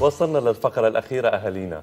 وصلنا للفقرة الأخيرة أهالينا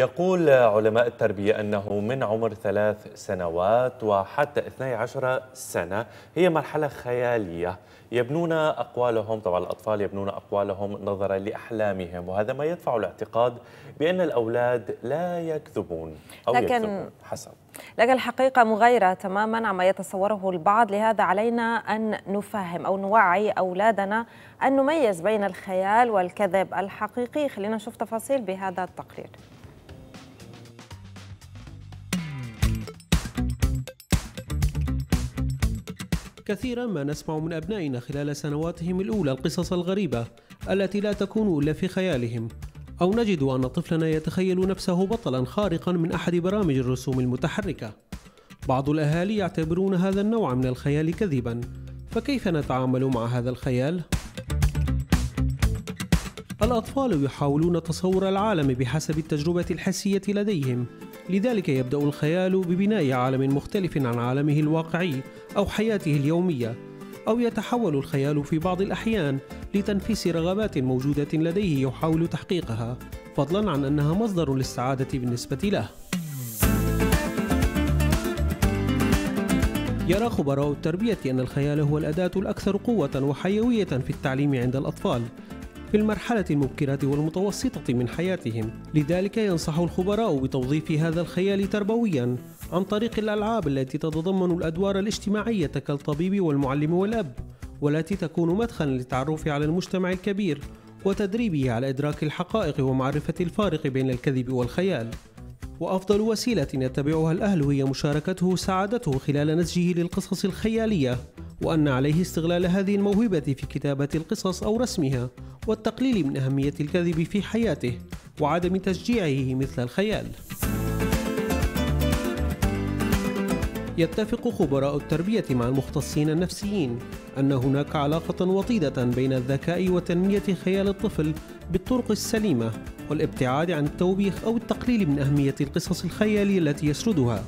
يقول علماء التربية أنه من عمر ثلاث سنوات وحتى 12 سنة هي مرحلة خيالية يبنون أقوالهم طبعا الأطفال يبنون أقوالهم نظرا لأحلامهم وهذا ما يدفع الاعتقاد بأن الأولاد لا يكذبون أو لكن يكذبون حسب لكن الحقيقة مغايرة تماما عما يتصوره البعض لهذا علينا أن نفهم أو نوعي أولادنا أن نميز بين الخيال والكذب الحقيقي خلينا نشوف تفاصيل بهذا التقرير كثيرا ما نسمع من أبنائنا خلال سنواتهم الأولى القصص الغريبة التي لا تكون إلا في خيالهم أو نجد أن طفلنا يتخيل نفسه بطلا خارقا من أحد برامج الرسوم المتحركة بعض الأهالي يعتبرون هذا النوع من الخيال كذبا فكيف نتعامل مع هذا الخيال؟ الأطفال يحاولون تصور العالم بحسب التجربة الحسية لديهم لذلك يبدأ الخيال ببناء عالم مختلف عن عالمه الواقعي أو حياته اليومية أو يتحول الخيال في بعض الأحيان لتنفيس رغبات موجودة لديه يحاول تحقيقها فضلا عن أنها مصدر للسعادة بالنسبة له يرى خبراء التربية أن الخيال هو الأداة الأكثر قوة وحيوية في التعليم عند الأطفال في المرحلة المبكرة والمتوسطة من حياتهم لذلك ينصح الخبراء بتوظيف هذا الخيال تربويا عن طريق الألعاب التي تتضمن الأدوار الاجتماعية كالطبيب والمعلم والأب والتي تكون مدخلا للتعرف على المجتمع الكبير وتدريبه على إدراك الحقائق ومعرفة الفارق بين الكذب والخيال وأفضل وسيلة يتبعها الأهل هي مشاركته سعادته خلال نسجه للقصص الخيالية وأن عليه استغلال هذه الموهبة في كتابة القصص أو رسمها والتقليل من أهمية الكذب في حياته وعدم تشجيعه مثل الخيال يتفق خبراء التربية مع المختصين النفسيين أن هناك علاقة وطيدة بين الذكاء وتنمية خيال الطفل بالطرق السليمة والابتعاد عن التوبيخ أو التقليل من أهمية القصص الخيالية التي يسردها،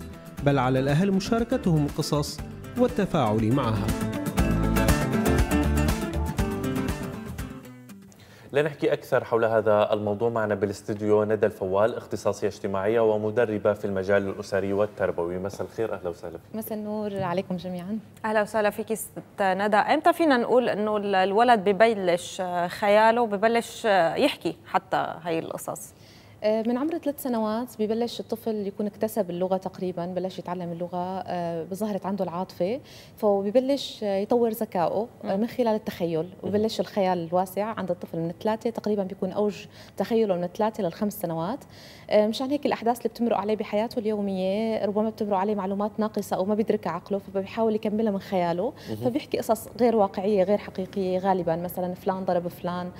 بل على الأهل مشاركتهم القصص والتفاعل معها. لنحكي أكثر حول هذا الموضوع معنا بالاستديو ندى الفوال اختصاصية اجتماعية ومدربة في المجال الأسري والتربوي مساء الخير أهلا وسهلا فيك مساء النور عليكم جميعا أهلا وسهلا فيك ست ندى امتى فينا نقول أنه الولد ببلش خياله ببلش يحكي حتى هاي القصص آه، من عمر ثلاث سنوات ببلش الطفل يكون اكتسب اللغه تقريبا بلش يتعلم اللغه آه، ظهرت عنده العاطفه فببلش آه، يطور ذكائه من خلال التخيل وبلش الخيال الواسع عند الطفل من ثلاثه تقريبا بيكون اوج تخيله من ثلاثه للخمس سنوات مشان هيك الاحداث اللي بتمرق عليه بحياته اليوميه ربما بتمرق عليه معلومات ناقصه او ما بيدركها عقله فبيحاول يكملها من خياله فبيحكي قصص غير واقعيه غير حقيقيه غالبا مثلا فلان ضرب فلان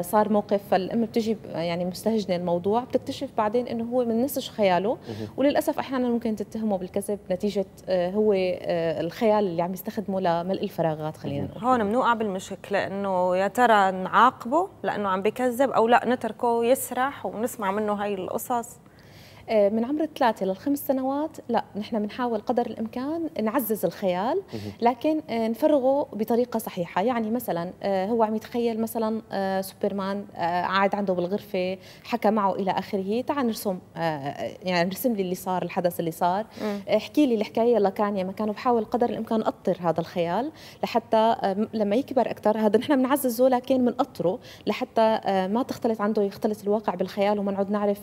صار موقف فالام بتجي يعني مستهجنه الموضوع بتكتشف بعدين انه هو من نسج خياله وللاسف احيانا ممكن تتهمه بالكذب نتيجه آه، هو آه، الخيال اللي عم يستخدمه لملء الفراغات خلينا نقول هون بنوقع بالمشكله انه يا ترى نعاقبه لانه عم بكذب او لا نتركه يسرح ونسمع منه هاي القصص آه، من عمر الثلاثة للخمس سنوات لا نحن بنحاول قدر الإمكان نعزز الخيال لكن آه، نفرغه بطريقة صحيحة يعني مثلا آه، هو عم يتخيل مثلا سوبرمان قاعد عنده بالغرفة حكى معه إلى آخره تعال نرسم يعني نرسم لي اللي صار الحدث اللي صار احكي لي الحكاية يلا كان يا مكان وبحاول قدر الإمكان أطر هذا الخيال لحتى لما يكبر أكثر هذا نحن بنعززه لكن بنقطره لحتى ما تختلط عنده يختلط الواقع بالخيال وما نعرف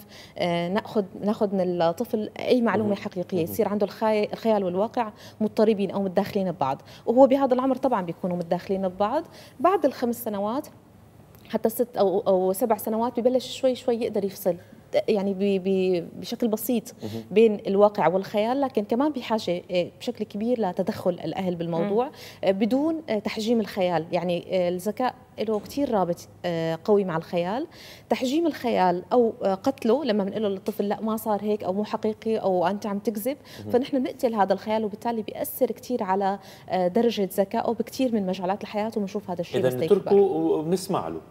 ناخذ ناخذ من الطفل اي معلومه حقيقيه يصير عنده الخيال والواقع مضطربين او متداخلين ببعض وهو بهذا العمر طبعا بيكونوا متداخلين ببعض بعد الخمس سنوات حتى ست او او سبع سنوات ببلش شوي شوي يقدر يفصل يعني بي بي بشكل بسيط بين الواقع والخيال لكن كمان بحاجه آه، بشكل كبير لتدخل الاهل بالموضوع آه، بدون آه، تحجيم الخيال يعني الذكاء له كثير رابط قوي مع الخيال تحجيم الخيال او قتله لما بنقول للطفل لا ما صار هيك او مو حقيقي او انت عم تكذب فنحن بنقتل هذا الخيال وبالتالي بياثر كثير على درجه ذكائه بكثير من مجالات الحياه وبنشوف هذا الشيء اذا نتركه وبنسمع له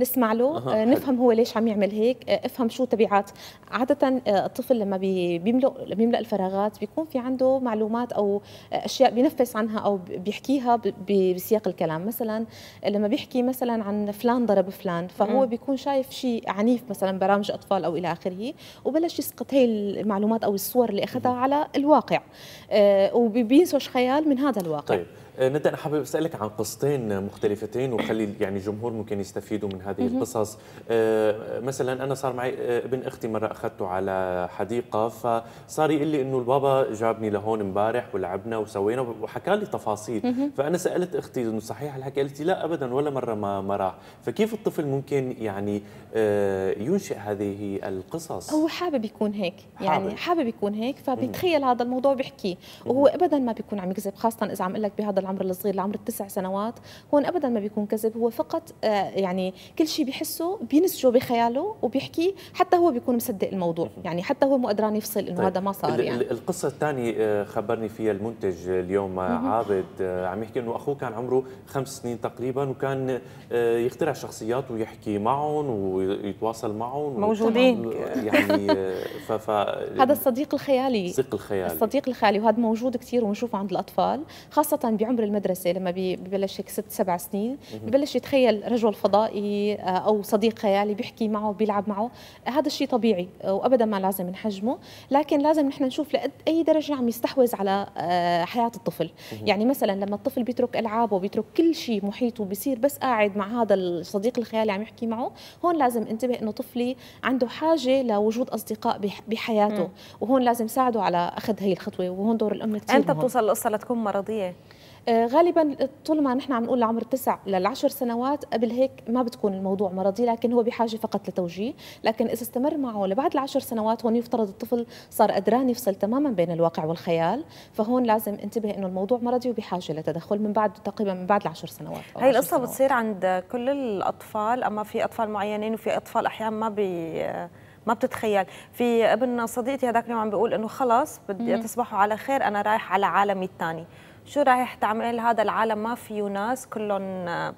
نسمع له أه. نفهم هو ليش عم يعمل هيك آه، افهم شو تبعات عاده آه، الطفل لما بيملأ بيملأ الفراغات بيكون في عنده معلومات او آه، اشياء بينفس عنها او بيحكيها بسياق الكلام مثلا لما بيحكي مثلا عن فلان ضرب فلان فهو بيكون شايف شيء عنيف مثلا برامج اطفال او الى اخره وبلش يسقط هي المعلومات او الصور اللي اخذها على الواقع وبينسج خيال من هذا الواقع طيب. آه، ندى انا حابب اسالك عن قصتين مختلفتين وخلي يعني الجمهور ممكن يستفيدوا من هذه القصص آه، مثلا انا صار معي آه، ابن اختي مره اخذته على حديقه فصار يقول لي انه البابا جابني لهون امبارح ولعبنا وسوينا وحكى لي تفاصيل فانا سالت اختي انه صحيح الحكي قالت لي لا ابدا ولا مره ما راح فكيف الطفل ممكن يعني ينشئ هذه القصص هو حابب يكون هيك يعني حابب, حابب يكون هيك فبيتخيل هذا الموضوع بيحكيه وهو ابدا ما بيكون عم يكذب خاصه اذا عم اقول لك بهذا العمر الصغير لعمر التسع سنوات هون ابدا ما بيكون كذب هو فقط آه، يعني كل شيء بحسه بينسجه بخياله وبيحكيه حتى هو بيكون مصدق الموضوع يعني حتى هو مو قدران يفصل انه طيب. هذا ما صار يعني القصه الثانيه آه، خبرني فيها المنتج اليوم آه، عابد عم يحكي انه اخوه كان عمره خمس سنين تقريبا وكان يخترع شخصيات ويحكي معهم ويتواصل معهم موجودين يعني ف هذا الصديق الخيالي الصديق الخيالي الصديق الخيالي وهذا موجود كثير ونشوفه عند الاطفال خاصه بعمر عمر المدرسه لما ببلش هيك ست سبع سنين ببلش يتخيل رجل فضائي آه، او صديق خيالي بيحكي معه بيلعب معه هذا الشيء طبيعي آه، وابدا ما لازم نحجمه لكن لازم نحن نشوف لقد اي درجه عم يستحوذ على آه، حياه الطفل يعني مثلا لما الطفل بيترك العابه بيترك كل شيء محيطه بصير بس قاعد مع هذا الصديق الخيالي عم يحكي معه هون لازم انتبه انه طفلي عنده حاجه لوجود اصدقاء بحياته وهون لازم ساعده على اخذ هي الخطوه وهون دور الام كثير امتى بتوصل القصه لتكون مرضيه آه، غالبا طول ما نحن عم نقول لعمر تسع للعشر سنوات قبل هيك ما بتكون الموضوع مرضي لكن هو بحاجه فقط لتوجيه لكن اذا استمر معه لبعد العشر سنوات هون يفترض الطفل صار قدران يفصل تماما بين الواقع والخيال فهون لازم انتبه انه الموضوع مرضي وبحاجه لتدخل من بعد تقريبا من بعد العشر سنوات هاي القصه بتصير عند كل الاطفال اما في اطفال معينين وفي اطفال احيانا ما بي ما بتتخيل في ابن صديقتي هذاك اليوم عم بيقول انه خلص بدي تصبحوا على خير انا رايح على عالمي الثاني شو رايح تعمل هذا العالم ما فيه ناس كلهم آه،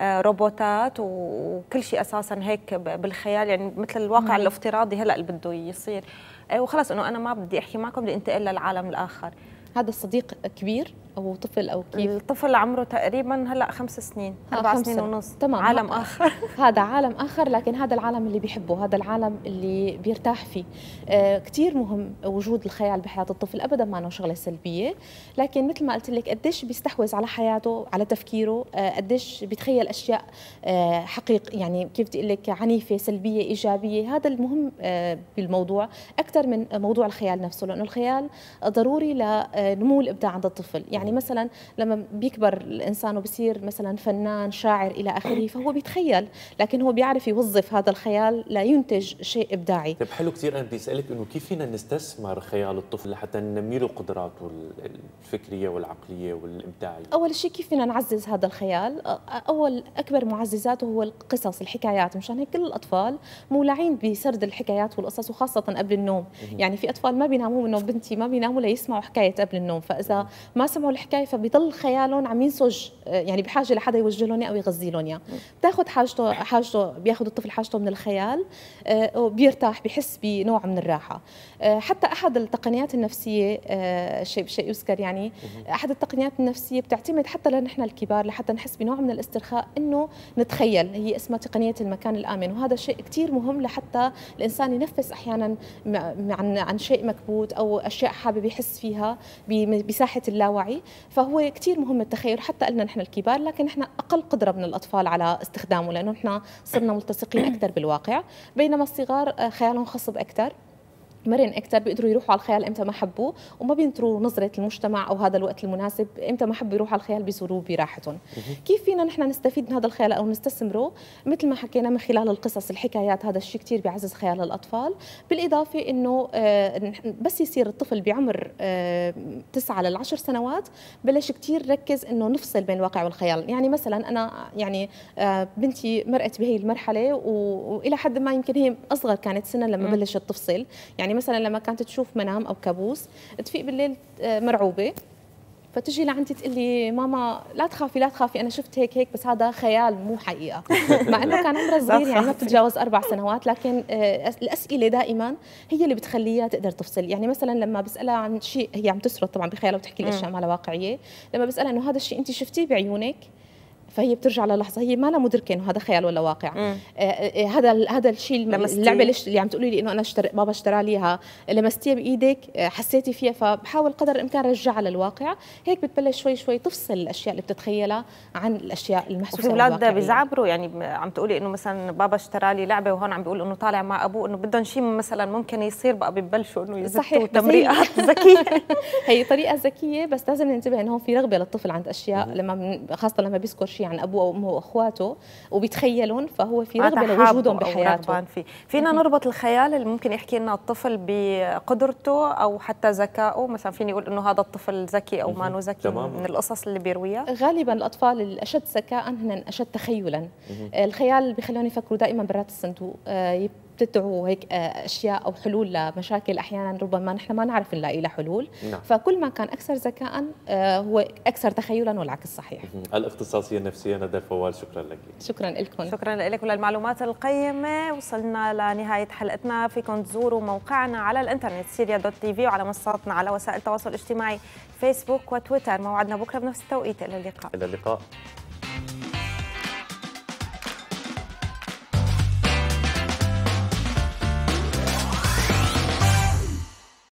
آه، روبوتات وكل شيء اساسا هيك بالخيال يعني مثل الواقع مم. نعم. الافتراضي هلا اللي بده يصير إيه، وخلص انه انا ما بدي احكي معكم بدي انتقل للعالم الاخر هذا الصديق كبير او طفل او كيف الطفل عمره تقريبا هلا خمس سنين آه، اربع سنين ونص تمام عالم آه، اخر هذا عالم اخر لكن هذا العالم اللي بيحبه هذا العالم اللي بيرتاح فيه آه كثير مهم وجود الخيال بحياه الطفل ابدا ما انه شغله سلبيه لكن مثل ما قلت لك قديش بيستحوذ على حياته على تفكيره آه قديش بيتخيل اشياء آه حقيق يعني كيف بدي اقول لك عنيفه سلبيه ايجابيه هذا المهم آه بالموضوع اكثر من موضوع الخيال نفسه لانه الخيال ضروري لنمو الابداع عند الطفل يعني يعني مثلا لما بيكبر الانسان وبصير مثلا فنان شاعر الى اخره فهو بيتخيل لكن هو بيعرف يوظف هذا الخيال لينتج شيء ابداعي طيب حلو كثير انا بدي اسالك انه كيف فينا نستثمر خيال الطفل لحتى ننمي له قدراته الفكريه والعقليه والابداعيه اول شيء كيف فينا نعزز هذا الخيال اول اكبر معززاته هو القصص الحكايات مشان هيك كل الاطفال مولعين بسرد الحكايات والقصص وخاصه قبل النوم يعني في اطفال ما بيناموا انه بنتي ما بيناموا ليسمعوا حكايه قبل النوم فاذا ما سمعوا الحكايه فبيضل خيالهم عم ينسج آه، يعني بحاجه لحدا يوجه لهم او يغذي لهم اياه بتاخذ حاجته حاجته بياخذ الطفل حاجته من الخيال آه، وبيرتاح بحس بنوع من الراحه آه، حتى احد التقنيات النفسيه شيء شيء يذكر يعني احد التقنيات النفسيه بتعتمد حتى لنحن الكبار لحتى نحس بنوع من الاسترخاء انه نتخيل هي اسمها تقنيه المكان الامن وهذا شيء كثير مهم لحتى الانسان ينفس احيانا عن عن شيء مكبوت او اشياء حابب يحس فيها بساحه اللاوعي فهو كثير مهم التخيل حتى قلنا نحن الكبار لكن نحن اقل قدره من الاطفال على استخدامه لانه نحن صرنا ملتصقين اكثر بالواقع بينما الصغار آه، خيالهم خصب اكثر مرن اكثر بيقدروا يروحوا على الخيال امتى ما حبوا وما بينطروا نظره المجتمع او هذا الوقت المناسب امتى ما حبوا يروحوا على الخيال بيزوروا براحتهم كيف فينا نحن نستفيد من هذا الخيال او نستثمره مثل ما حكينا من خلال القصص الحكايات هذا الشيء كثير بيعزز خيال الاطفال بالاضافه انه آه، بس يصير الطفل بعمر 9 ل 10 سنوات بلش كثير ركز انه نفصل بين الواقع والخيال يعني مثلا انا يعني آه، بنتي مرقت بهي المرحله والى حد ما يمكن هي اصغر كانت سنا لما بلشت تفصل يعني يعني مثلا لما كانت تشوف منام او كابوس تفيق بالليل آه، مرعوبه فتجي لعندي تقول لي ماما لا تخافي لا تخافي انا شفت هيك هيك بس هذا خيال مو حقيقه مع انه كان عمرها صغير يعني ما بتتجاوز اربع سنوات لكن آه، الاسئله دائما هي اللي بتخليها تقدر تفصل يعني مثلا لما بسالها عن شيء هي عم تسرد طبعا بخيالها وتحكي الاشياء مالها واقعيه لما بسالها انه هذا الشيء انت شفتيه بعيونك فهي بترجع للحظه هي ما لها مدركه انه هذا خيال ولا واقع آه آه هذا هذا الشيء اللعبه اللي عم تقولي لي انه انا اشتري بابا اشترى لي اياها لمستيها بايدك آه، حسيتي فيها فبحاول قدر الامكان رجعها للواقع هيك بتبلش شوي شوي تفصل الاشياء اللي بتتخيلها عن الاشياء المحسوسه وفي اولاد بيزعبروا يعني عم تقولي انه مثلا بابا اشترى لي لعبه وهون عم بيقول انه طالع مع ابوه انه بدهم شيء مثلا ممكن يصير بقى ببلشوا انه يزتوا تمريرات ذكيه هي طريقه ذكيه بس لازم ننتبه انه هون في رغبه للطفل عند اشياء لما خاصه لما بيذكر شيء شيء عن ابوه وامه واخواته وبيتخيلون فهو في رغبه لوجودهم بحياته فينا نربط الخيال اللي ممكن يحكي لنا الطفل بقدرته او حتى ذكائه مثلا فيني اقول انه هذا الطفل ذكي او مانو ذكي من القصص اللي بيرويها غالبا الاطفال الاشد ذكاء هن اشد تخيلا الخيال بيخلوني يفكروا دائما برات الصندوق آه، بتدعو هيك آه، اشياء او حلول لمشاكل احيانا ربما نحن ما نعرف نلاقي لها حلول نعم. فكل ما كان اكثر ذكاء آه، هو اكثر تخيلا والعكس صحيح الاختصاصيه النفسيه ندى فوال شكرا لك شكرا لكم شكرا لك وللمعلومات القيمه وصلنا لنهايه حلقتنا فيكم تزوروا موقعنا على الانترنت سيريا دوت تي في وعلى منصاتنا على وسائل التواصل الاجتماعي فيسبوك وتويتر موعدنا بكره بنفس التوقيت الى اللقاء الى اللقاء